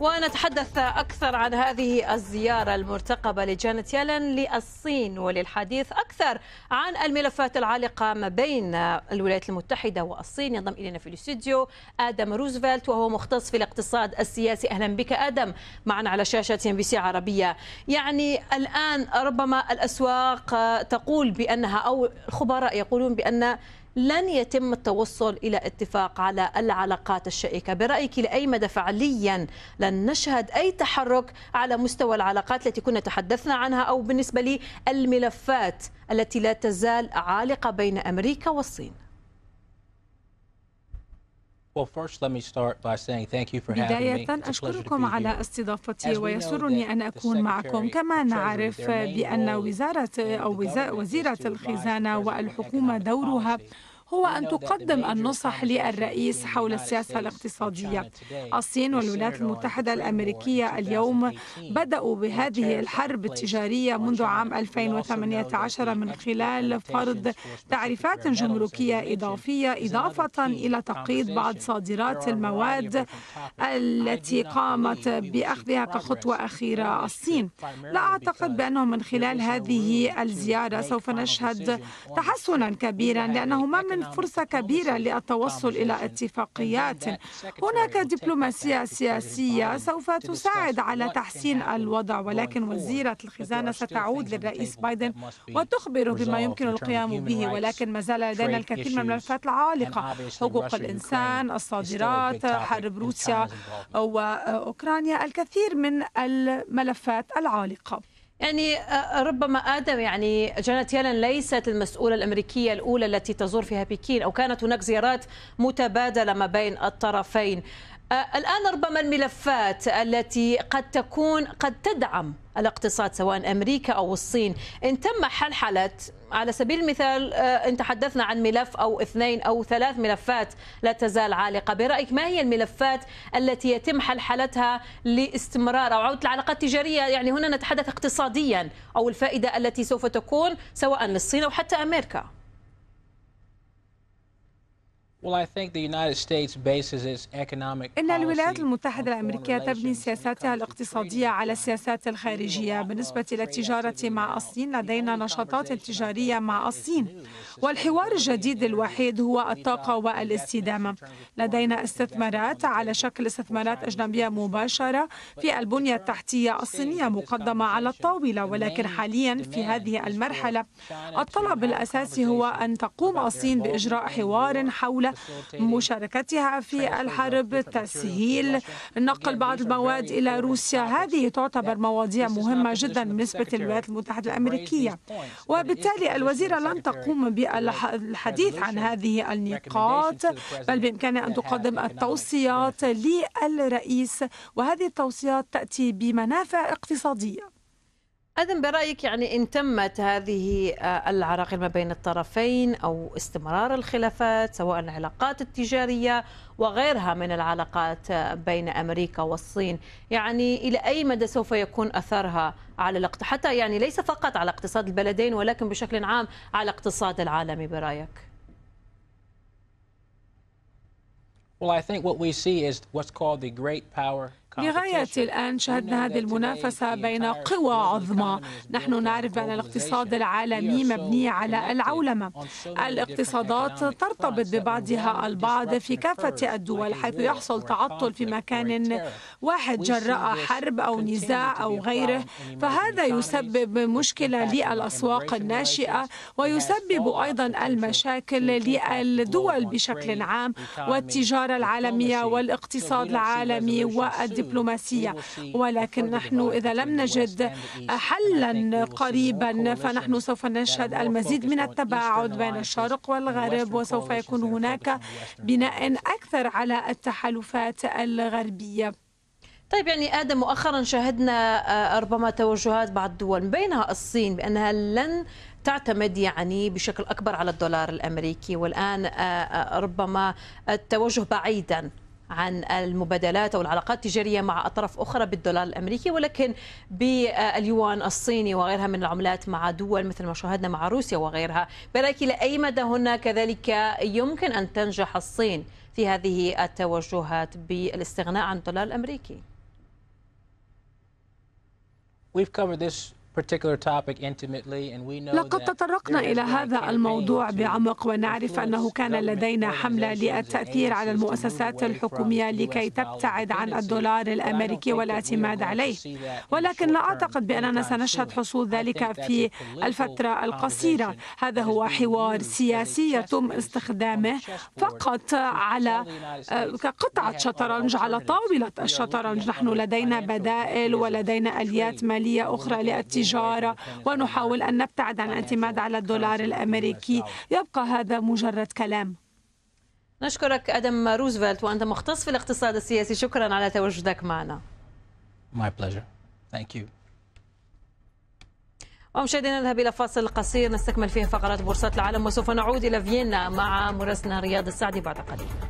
ونتحدث أكثر عن هذه الزيارة المرتقبة لجانت يلن للصين وللحديث أكثر عن الملفات العالقة ما بين الولايات المتحدة والصين ينضم إلينا في الاستوديو آدم روزفلت وهو مختص في الاقتصاد السياسي أهلا بك آدم معنا على شاشة ام بي سي عربية يعني الآن ربما الأسواق تقول بأنها أو الخبراء يقولون بأن لن يتم التوصل إلى اتفاق على العلاقات الشائكة برأيك لأي مدى فعليا لن نشهد أي تحرك على مستوى العلاقات التي كنا تحدثنا عنها أو بالنسبة للملفات التي لا تزال عالقة بين أمريكا والصين بداية أشكركم على استضافتي ويسرني أن أكون معكم كما نعرف بأن وزارة أو وزيرة الخزانة والحكومة دورها هو أن تقدم النصح للرئيس حول السياسة الاقتصادية الصين والولايات المتحدة الأمريكية اليوم بدأوا بهذه الحرب التجارية منذ عام 2018 من خلال فرض تعريفات جمركية إضافية إضافة إلى تقييد بعض صادرات المواد التي قامت بأخذها كخطوة أخيرة الصين لا أعتقد بأنه من خلال هذه الزيارة سوف نشهد تحسنا كبيرا لأنه ما من الآن نعم، فرصة نعم. كبيرة نعم. للتوصل إلى اتفاقيات هناك دبلوماسية سياسية سوف تساعد على تحسين الوضع ولكن وزيرة الخزانة ستعود للرئيس بايدن وتخبره بما يمكن القيام به ولكن ما زال لدينا الكثير من الملفات العالقة حقوق الإنسان الصادرات حرب روسيا وأوكرانيا الكثير من الملفات العالقة يعني ربما ادم يعني جانيت يلن ليست المسؤوله الامريكيه الاولى التي تزور فيها بكين او كانت هناك زيارات متبادله ما بين الطرفين آه، الآن ربما الملفات التي قد تكون قد تدعم الاقتصاد سواء أمريكا أو الصين إن تم حلحلة على سبيل المثال آه، إن تحدثنا عن ملف أو اثنين أو ثلاث ملفات لا تزال عالقة برأيك ما هي الملفات التي يتم حلحلتها لاستمرار أو عودة العلاقات التجارية يعني هنا نتحدث اقتصاديا أو الفائدة التي سوف تكون سواء للصين أو حتى أمريكا إن الولايات المتحدة الأمريكية تبني سياساتها الاقتصادية على السياسات الخارجية بالنسبة للتجارة مع الصين لدينا نشاطات تجارية مع الصين والحوار الجديد الوحيد هو الطاقة والاستدامة لدينا استثمارات على شكل استثمارات أجنبية مباشرة في البنية التحتية الصينية مقدمة على الطاولة ولكن حاليا في هذه المرحلة الطلب الأساسي هو أن تقوم الصين بإجراء حوار حول مشاركتها في الحرب تسهيل نقل بعض المواد إلى روسيا هذه تعتبر مواضيع مهمة جدا بالنسبة للولايات المتحدة الأمريكية وبالتالي الوزيرة لن تقوم بالحديث عن هذه النقاط بل بإمكانها أن تقدم التوصيات للرئيس وهذه التوصيات تأتي بمنافع اقتصادية أذن برأيك يعني إن تمت هذه آه، العراقيل ما بين الطرفين أو استمرار الخلافات سواء العلاقات التجارية وغيرها من العلاقات آه، بين أمريكا والصين يعني إلى أي مدى سوف يكون أثرها على الاقتصاد حتى يعني ليس فقط على اقتصاد البلدين ولكن بشكل عام على الاقتصاد العالمي برأيك؟ Well, I think what we see is what's called the great power لغاية الآن شهدنا هذه المنافسة بين قوى عظمى نحن نعرف بأن الاقتصاد العالمي مبني على العولمة الاقتصادات ترتبط ببعضها البعض في كافة الدول حيث يحصل تعطل في مكان واحد جراء حرب أو نزاع أو غيره فهذا يسبب مشكلة للأسواق الناشئة ويسبب أيضا المشاكل للدول بشكل عام والتجارة العالمية والاقتصاد العالمي والدول الدبلوماسية ولكن نحن إذا لم نجد حلا قريبا فنحن سوف نشهد المزيد من التباعد بين الشرق والغرب وسوف يكون هناك بناء أكثر على التحالفات الغربية طيب يعني آدم مؤخرا شاهدنا آه، ربما توجهات بعض الدول بينها الصين بأنها لن تعتمد يعني بشكل أكبر على الدولار الأمريكي والآن آه، آه، ربما التوجه بعيدا عن المبادلات أو العلاقات التجارية مع أطراف أخرى بالدولار الأمريكي ولكن باليوان الصيني وغيرها من العملات مع دول مثل ما شاهدنا مع روسيا وغيرها برأيك إلى أي مدى هنا كذلك يمكن أن تنجح الصين في هذه التوجهات بالاستغناء عن الدولار الأمريكي We've covered this لقد تطرقنا إلى هذا الموضوع بعمق ونعرف أنه كان لدينا حملة للتأثير على المؤسسات الحكومية لكي تبتعد عن الدولار الأمريكي والاعتماد عليه ولكن لا أعتقد بأننا سنشهد حصول ذلك في الفترة القصيرة هذا هو حوار سياسي يتم استخدامه فقط على آه، كقطعة شطرنج على طاولة الشطرنج نحن لدينا بدائل ولدينا آليات مالية أخرى للتجارة التجارة ونحاول أن نبتعد عن الاعتماد على الدولار الأمريكي يبقى هذا مجرد كلام نشكرك أدم روزفلت وأنت مختص في الاقتصاد السياسي شكرا على تواجدك معنا My pleasure. Thank you. ومشاهدينا نذهب إلى فاصل قصير نستكمل فيه فقرات بورصات العالم وسوف نعود إلى فيينا مع مراسلنا رياض السعدي بعد قليل